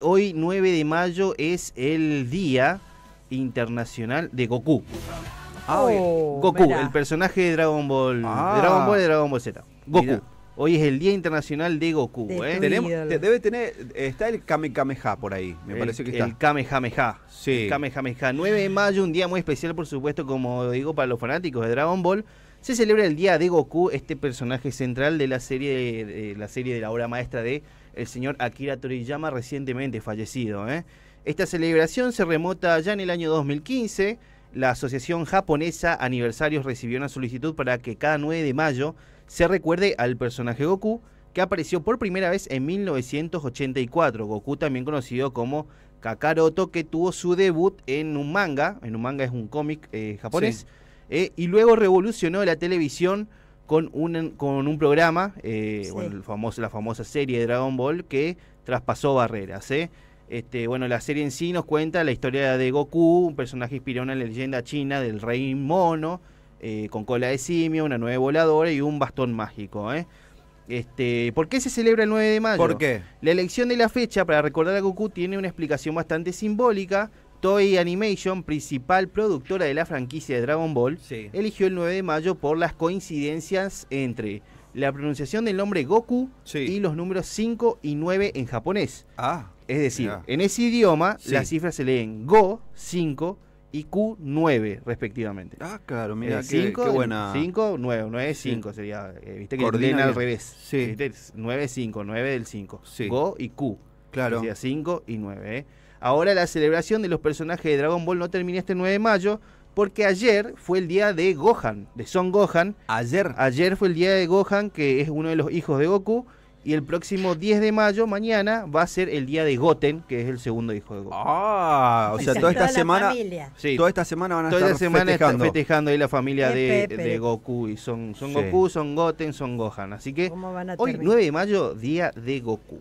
Hoy 9 de mayo es el Día Internacional de Goku. Ah, Goku, oh, el personaje de Dragon Ball, de Dragon ah. Ball Dragon Ball Z. Goku. Hoy es el Día Internacional de Goku. ¿eh? debe tener. Está el Kamehameha por ahí. Me parece que está. El Kamehameha. Sí. Kamehameha. 9 de mayo, un día muy especial, por supuesto, como digo, para los fanáticos de Dragon Ball. Se celebra el día de Goku, este personaje central de la serie de, la serie de la obra maestra de el señor Akira Toriyama, recientemente fallecido. ¿eh? Esta celebración se remota ya en el año 2015. La Asociación Japonesa Aniversarios recibió una solicitud para que cada 9 de mayo se recuerde al personaje Goku que apareció por primera vez en 1984. Goku también conocido como Kakaroto que tuvo su debut en un manga, en un manga es un cómic eh, japonés, eh, y luego revolucionó la televisión con un, con un programa, eh, la famosa serie Dragon Ball que traspasó barreras. Este, bueno, la serie en sí nos cuenta la historia de Goku, un personaje inspirado en la leyenda china del rey mono, eh, con cola de simio, una nueva voladora y un bastón mágico. ¿eh? Este, ¿Por qué se celebra el 9 de mayo? ¿Por qué? La elección de la fecha para recordar a Goku tiene una explicación bastante simbólica. Toei Animation, principal productora de la franquicia de Dragon Ball, eligió el 9 de mayo por las coincidencias entre la pronunciación del nombre Goku y los números 5 y 9 en japonés. Ah, es decir, en ese idioma las cifras se leen Go 5 y Q9 respectivamente. Ah, claro, mira, eh, qué, buena. 5, 9, 9, 5 sería. Eh, viste que ordena al revés. Sí. 9, 5, 9 del 5. Go y Q. Claro. Sería 5 y 9. ¿eh? Ahora la celebración de los personajes de Dragon Ball no termina este 9 de mayo porque ayer fue el día de Gohan, de Son Gohan. Ayer. Ayer fue el día de Gohan, que es uno de los hijos de Goku. Y el próximo 10 de mayo, mañana, va a ser el día de Goten, que es el segundo hijo de Goku. Ah, o sea, toda esta semana. Sí. Toda esta semana van a estar festejando. ahí la familia de, Goku. Y son, Goku, son Goten, son Gohan. Así que hoy, 9 de mayo, día de Goku.